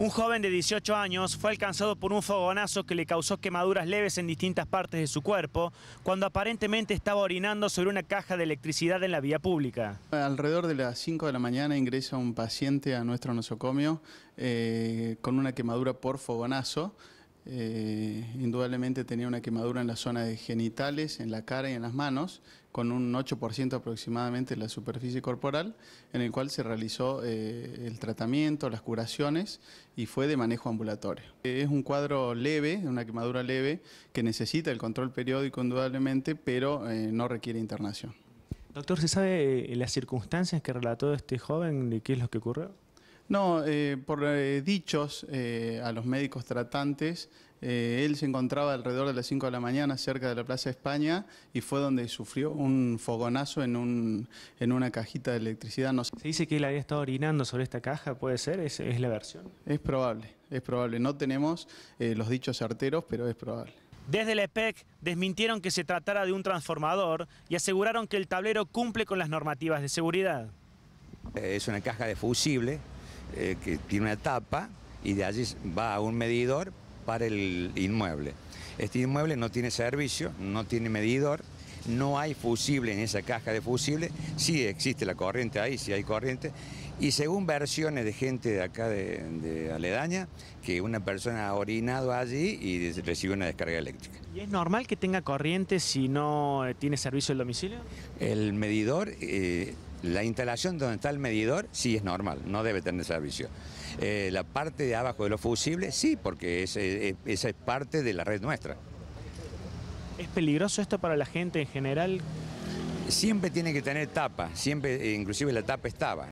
Un joven de 18 años fue alcanzado por un fogonazo que le causó quemaduras leves en distintas partes de su cuerpo cuando aparentemente estaba orinando sobre una caja de electricidad en la vía pública. Alrededor de las 5 de la mañana ingresa un paciente a nuestro nosocomio eh, con una quemadura por fogonazo. Eh, indudablemente tenía una quemadura en la zona de genitales, en la cara y en las manos, con un 8% aproximadamente de la superficie corporal, en el cual se realizó eh, el tratamiento, las curaciones y fue de manejo ambulatorio. Eh, es un cuadro leve, una quemadura leve, que necesita el control periódico indudablemente, pero no requiere internación. Doctor, ¿se sabe las circunstancias que relató este joven de qué es lo que ocurrió? No, eh, por eh, dichos eh, a los médicos tratantes, él se encontraba alrededor de las 5 de la mañana cerca de la Plaza España y fue donde sufrió un fogonazo en, en una cajita de electricidad. Se dice que él había estado orinando sobre esta caja, ¿puede ser? ¿Es, la versión? Es probable, es probable. No tenemos los dichos certeros, pero es probable. Desde la EPEC desmintieron que se tratara de un transformador y aseguraron que el tablero cumple con las normativas de seguridad. Es una caja de fusible eh, que tiene una tapa y de allí va a un medidor para el inmueble. Este inmueble no tiene servicio, no tiene medidor, no hay fusible en esa caja de fusible, sí existe la corriente ahí, sí hay corriente, y según versiones de gente de acá de, Aledaña, que una persona ha orinado allí y recibe una descarga eléctrica. ¿Y es normal que tenga corriente si no eh, tiene servicio el domicilio? El medidor... Eh, la instalación donde está el medidor sí es normal, no debe tener servicio. Eh, la parte de abajo de los fusibles sí, porque eh, eh, esa es parte de la red nuestra. ¿Es peligroso esto para la gente en general? Siempre tiene que tener tapa, siempre, inclusive la tapa estaba.